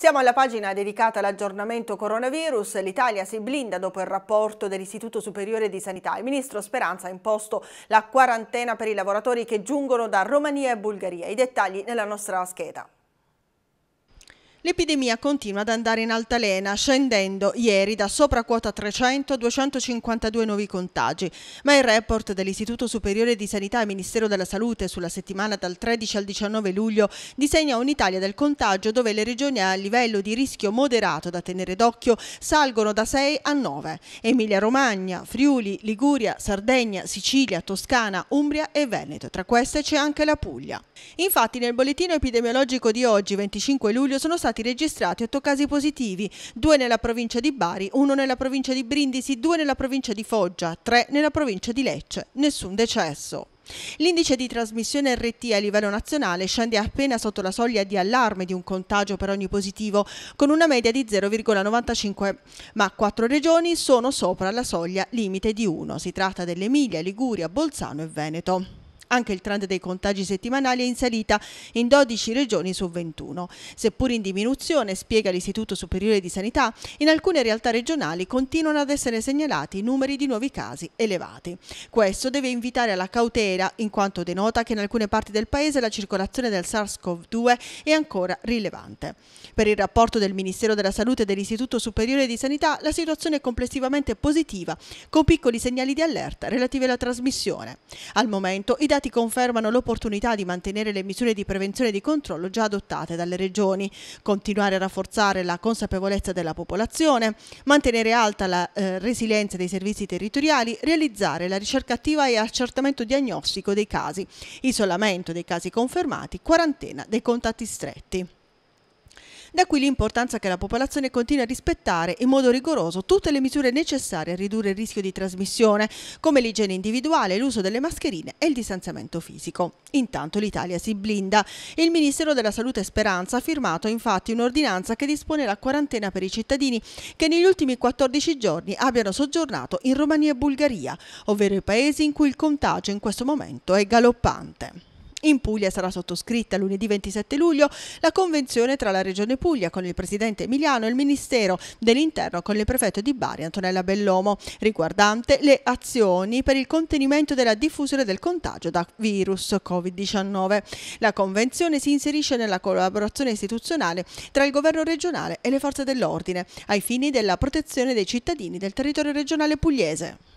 Siamo alla pagina dedicata all'aggiornamento coronavirus. L'Italia si blinda dopo il rapporto dell'Istituto Superiore di Sanità. Il ministro Speranza ha imposto la quarantena per i lavoratori che giungono da Romania e Bulgaria. I dettagli nella nostra scheda. L'epidemia continua ad andare in altalena, scendendo ieri da sopra quota 300 a 252 nuovi contagi, ma il report dell'Istituto Superiore di Sanità e Ministero della Salute sulla settimana dal 13 al 19 luglio disegna un'Italia del contagio dove le regioni a livello di rischio moderato da tenere d'occhio salgono da 6 a 9. Emilia-Romagna, Friuli, Liguria, Sardegna, Sicilia, Toscana, Umbria e Veneto. Tra queste c'è anche la Puglia. Infatti nel bollettino epidemiologico di oggi, 25 luglio, sono stati stati registrati otto casi positivi, due nella provincia di Bari, uno nella provincia di Brindisi, due nella provincia di Foggia, tre nella provincia di Lecce. Nessun decesso. L'indice di trasmissione RT a livello nazionale scende appena sotto la soglia di allarme di un contagio per ogni positivo, con una media di 0,95, ma quattro regioni sono sopra la soglia limite di 1. Si tratta dell'Emilia, Liguria, Bolzano e Veneto. Anche il trend dei contagi settimanali è in salita in 12 regioni su 21. Seppur in diminuzione, spiega l'Istituto Superiore di Sanità, in alcune realtà regionali continuano ad essere segnalati numeri di nuovi casi elevati. Questo deve invitare alla cautela, in quanto denota che in alcune parti del paese la circolazione del SARS-CoV-2 è ancora rilevante. Per il rapporto del Ministero della Salute e dell'Istituto Superiore di Sanità, la situazione è complessivamente positiva, con piccoli segnali di allerta relativi alla trasmissione. Al momento i dati dati confermano l'opportunità di mantenere le misure di prevenzione e di controllo già adottate dalle regioni, continuare a rafforzare la consapevolezza della popolazione, mantenere alta la eh, resilienza dei servizi territoriali, realizzare la ricerca attiva e accertamento diagnostico dei casi, isolamento dei casi confermati, quarantena dei contatti stretti. Da qui l'importanza che la popolazione continui a rispettare in modo rigoroso tutte le misure necessarie a ridurre il rischio di trasmissione, come l'igiene individuale, l'uso delle mascherine e il distanziamento fisico. Intanto l'Italia si blinda. Il Ministero della Salute e Speranza ha firmato infatti un'ordinanza che dispone la quarantena per i cittadini che negli ultimi 14 giorni abbiano soggiornato in Romania e Bulgaria, ovvero i paesi in cui il contagio in questo momento è galoppante. In Puglia sarà sottoscritta lunedì 27 luglio la convenzione tra la Regione Puglia con il Presidente Emiliano e il Ministero dell'Interno con il prefetto di Bari Antonella Bellomo riguardante le azioni per il contenimento della diffusione del contagio da virus Covid-19. La convenzione si inserisce nella collaborazione istituzionale tra il governo regionale e le forze dell'ordine ai fini della protezione dei cittadini del territorio regionale pugliese.